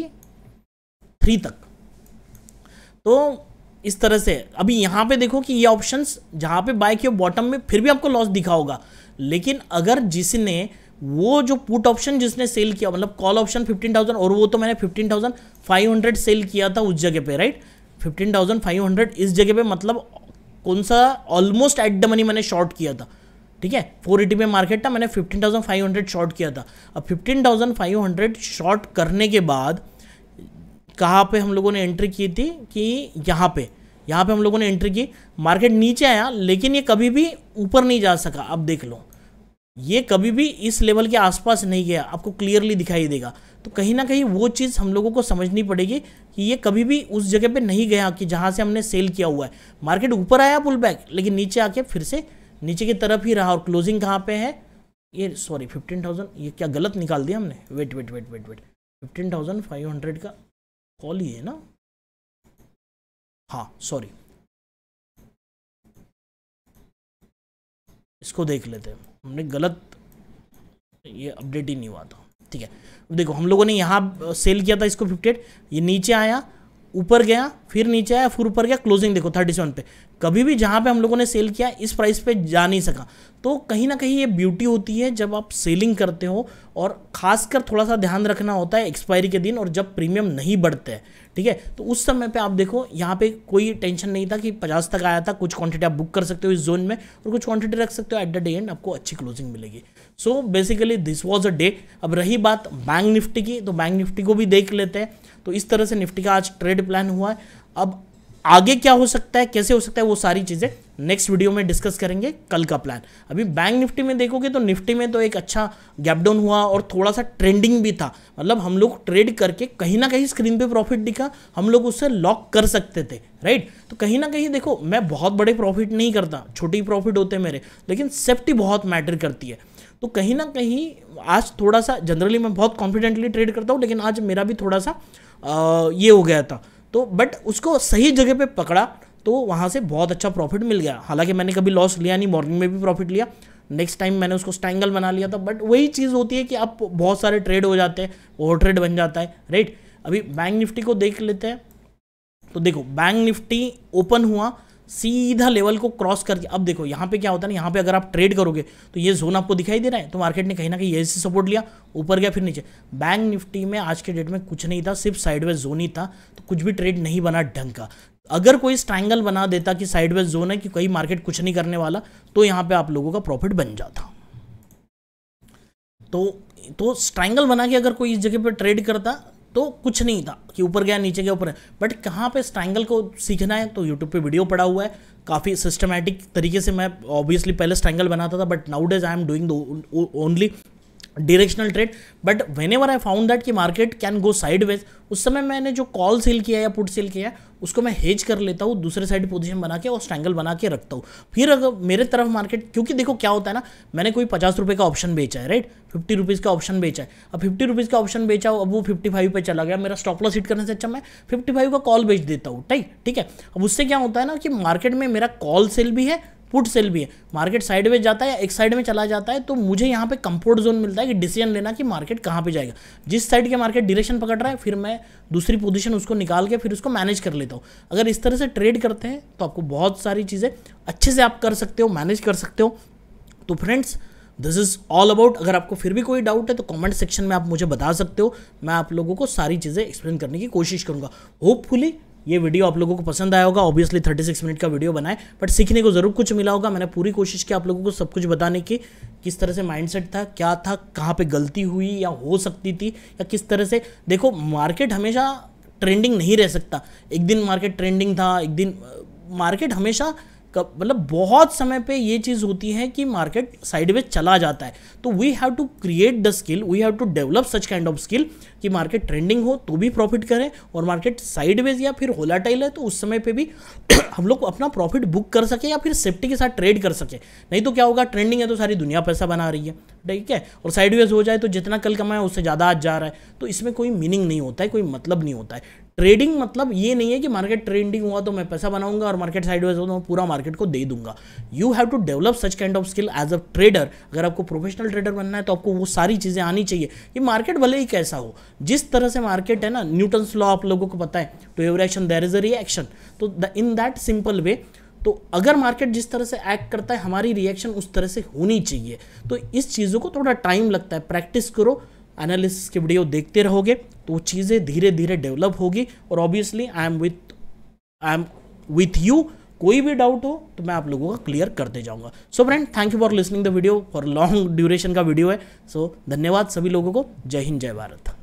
थ्री तक तो इस तरह से अभी यहाँ पे देखो कि ये ऑप्शंस जहाँ पे बाय किया बॉटम में फिर भी आपको लॉस दिखा होगा लेकिन अगर जिसने वो जो पुट ऑप्शन जिसने सेल किया मतलब कॉल ऑप्शन 15,000 और वो तो मैंने 15,500 सेल किया था उस जगह पे राइट 15,500 इस जगह पे मतलब कौन सा ऑलमोस्ट एट द मनी मैंने शॉर्ट किया था ठीक है फोर एटी पे मार्केट था मैंने 15,500 शॉर्ट किया था अब 15,500 शॉर्ट करने के बाद कहाँ पे हम लोगों ने एंट्री की थी कि यहाँ पे यहाँ पे हम लोगों ने एंट्री की मार्केट नीचे आया लेकिन ये कभी भी ऊपर नहीं जा सका अब देख लो ये कभी भी इस लेवल के आसपास नहीं गया आपको क्लियरली दिखाई देगा तो कहीं ना कहीं वो चीज़ हम लोगों को समझनी पड़ेगी कि ये कभी भी उस जगह पे नहीं गया कि जहाँ से हमने सेल किया हुआ है मार्केट ऊपर आया पुल बैक लेकिन नीचे आके फिर से नीचे की तरफ ही रहा और क्लोजिंग कहाँ पे है ये सॉरी फिफ्टीन थाउजेंड ये क्या गलत निकाल दिया हमने wait wait wait wait wait fifteen thousand five hundred का कॉली है ना हाँ सॉरी इसको देख लेते हैं हमने गलत ये अपडेट ही नहीं हुआ था ठीक है देखो हम लोगों ने यहाँ सेल किया था इसको फिफ्टी एट ये नीचे आया ऊपर गया फिर नीचे आया फिर ऊपर गया क्लोजिंग देखो थर्टी सेवन पे कभी भी जहाँ पे हम लोगों ने सेल किया इस प्राइस पे जा नहीं सका तो कहीं ना कहीं ये ब्यूटी होती है जब आप सेलिंग करते हो और खासकर थोड़ा सा ध्यान रखना होता है एक्सपायरी के दिन और जब प्रीमियम नहीं बढ़ते हैं ठीक है तो उस समय पे आप देखो यहाँ पे कोई टेंशन नहीं था कि पचास तक आया था कुछ क्वांटिटी आप बुक कर सकते हो इस जोन में और कुछ क्वांटिटी रख सकते हो एट द डे एंड आपको अच्छी क्लोजिंग मिलेगी so basically this was a day अब रही बात बैंक निफ्टी की तो बैंक निफ्टी को भी देख लेते हैं तो इस तरह से निफ्टी का आज ट्रेड प्लान हुआ है अब आगे क्या हो सकता है कैसे हो सकता है वो सारी चीज़ें नेक्स्ट वीडियो में डिस्कस करेंगे कल का प्लान अभी बैंक निफ्टी में देखोगे तो निफ्टी में तो एक अच्छा गैप डाउन हुआ और थोड़ा सा ट्रेंडिंग भी था मतलब हम लोग ट्रेड करके कहीं ना कहीं स्क्रीन पे प्रॉफिट दिखा हम लोग उससे लॉक कर सकते थे राइट तो कहीं ना कहीं देखो मैं बहुत बड़े प्रॉफिट नहीं करता छोटी प्रॉफिट होते मेरे लेकिन सेफ्टी बहुत मैटर करती है तो कहीं ना कहीं आज थोड़ा सा जनरली मैं बहुत कॉन्फिडेंटली ट्रेड करता हूँ लेकिन आज मेरा भी थोड़ा सा आ, ये हो गया था तो बट उसको सही जगह पे पकड़ा तो वहाँ से बहुत अच्छा प्रॉफिट मिल गया हालांकि मैंने कभी लॉस लिया नहीं मॉर्निंग में भी प्रॉफिट लिया नेक्स्ट टाइम मैंने उसको स्टैंगल बना लिया था बट वही चीज़ होती है कि आप बहुत सारे ट्रेड हो जाते हैं ओवर ट्रेड बन जाता है राइट अभी बैंक निफ्टी को देख लेते हैं तो देखो बैंक निफ्टी ओपन हुआ सीधा लेवल को क्रॉस कर अब देखो यहाँ पे क्या होता है ना यहाँ पे अगर आप ट्रेड करोगे तो ये जोन आपको दिखाई दे रहा है तो मार्केट ने कहीं ना कहीं ये से सपोर्ट लिया ऊपर गया फिर नीचे बैंक निफ्टी में आज के डेट में कुछ नहीं था सिर्फ साइडवेज जोन ही था तो कुछ भी ट्रेड नहीं बना ढंग का अगर कोई स्ट्रैंगल बना देता कि साइडवेज जोन है कि कहीं मार्केट कुछ नहीं करने वाला तो यहाँ पर आप लोगों का प्रॉफिट बन जाता तो तो स्ट्रैंगल बना के अगर कोई इस जगह पर ट्रेड करता तो कुछ नहीं था कि ऊपर गया नीचे गया ऊपर है बट कहाँ पे स्ट्रैंगल को सीखना है तो यूट्यूब पे वीडियो पड़ा हुआ है काफ़ी सिस्टमेटिक तरीके से मैं ऑब्वियसली पहले स्ट्रैंगल बनाता था but nowadays I am doing only directional trade but whenever I found that कि मार्केट कैन गो वेज उस समय मैंने जो कॉल सेल किया या पुट सेल किया उसको मैं हेज कर लेता हूँ दूसरे साइड पोजिशन बना के और स्ट्रैंगल बना के रखता हूँ फिर अगर मेरे तरफ मार्केट क्योंकि देखो क्या होता है ना मैंने कोई पचास रुपये का ऑप्शन बेचा है राइट फिफ्टी रुपीज़ का ऑप्शन बेचा है अब फिफ्टी रुपीज़ का ऑप्शन बेचा अब वो फिफ्टी फाइव पर चला गया मेरा स्टॉप लॉस हिट करने से अच्छा मैं फिफ्टी फाइव का कॉल बेच देता हूँ ठीक ठीक है अब उससे क्या होता है ना कि मार्केट में मेरा कॉल सेल भी है पुट सेल भी है मार्केट साइड में जाता है या एक साइड में चला जाता है तो मुझे यहाँ पे कंफर्ट जोन मिलता है कि डिसीजन लेना कि मार्केट कहाँ पे जाएगा जिस साइड के मार्केट डिरेक्शन पकड़ रहा है फिर मैं दूसरी पोजीशन उसको निकाल के फिर उसको मैनेज कर लेता हूँ अगर इस तरह से ट्रेड करते हैं तो आपको बहुत सारी चीज़ें अच्छे से आप कर सकते हो मैनेज कर सकते हो तो friends this is all about अगर आपको फिर भी कोई डाउट है तो कमेंट सेक्शन में आप मुझे बता सकते हो मैं आप लोगों को सारी चीज़ें एक्सप्लेन करने की कोशिश करूँगा होपफुली ये वीडियो आप लोगों को पसंद आया होगा ऑब्वियसली 36 मिनट का वीडियो बनाए बट सीखने को ज़रूर कुछ मिला होगा मैंने पूरी कोशिश की आप लोगों को सब कुछ बताने की किस तरह से माइंडसेट था क्या था कहाँ पे गलती हुई या हो सकती थी या किस तरह से देखो मार्केट हमेशा ट्रेंडिंग नहीं रह सकता एक दिन मार्केट ट्रेंडिंग था एक दिन मार्केट हमेशा मतलब बहुत समय पे ये चीज़ होती है कि मार्केट साइडवेज चला जाता है तो we have to create the skill we have to develop such kind of skill कि मार्केट ट्रेंडिंग हो तो भी प्रॉफिट करें और मार्केट साइडवेज या फिर होलाटाइल है तो उस समय पे भी हम लोग अपना प्रॉफिट बुक कर सके या फिर सेफ्टी के साथ ट्रेड कर सके नहीं तो क्या होगा ट्रेंडिंग है तो सारी दुनिया पैसा बना रही है ठीक है और साइडवेज हो जाए तो जितना कल कमाया उससे ज़्यादा आज जा रहा है तो इसमें कोई मीनिंग नहीं होता है कोई मतलब नहीं होता है ट्रेडिंग मतलब ये नहीं है कि मार्केट ट्रेंडिंग हुआ तो मैं पैसा बनाऊंगा और मार्केट साइडवेज हो तो मैं पूरा मार्केट को दे दूंगा you have to develop such kind of skill as a trader अगर आपको प्रोफेशनल ट्रेडर बनना है तो आपको वो सारी चीज़ें आनी चाहिए ये मार्केट भले ही कैसा हो जिस तरह से मार्केट है ना न्यूटन लॉ आप लोगों को पता है to every action there is a reaction तो इन दैट सिंपल वे तो अगर मार्केट जिस तरह से एक्ट करता है हमारी रिएक्शन उस तरह से होनी चाहिए तो इस चीज़ों को थोड़ा टाइम लगता है प्रैक्टिस करो एनालिसिस की वीडियो देखते रहोगे तो चीज़ें धीरे धीरे डेवलप होगी और obviously I am with I am with you कोई भी डाउट हो तो मैं आप लोगों का क्लियर करते जाऊंगा so friend thank you for listening the video for long duration का वीडियो है सो so, धन्यवाद सभी लोगों को जय हिंद जय भारत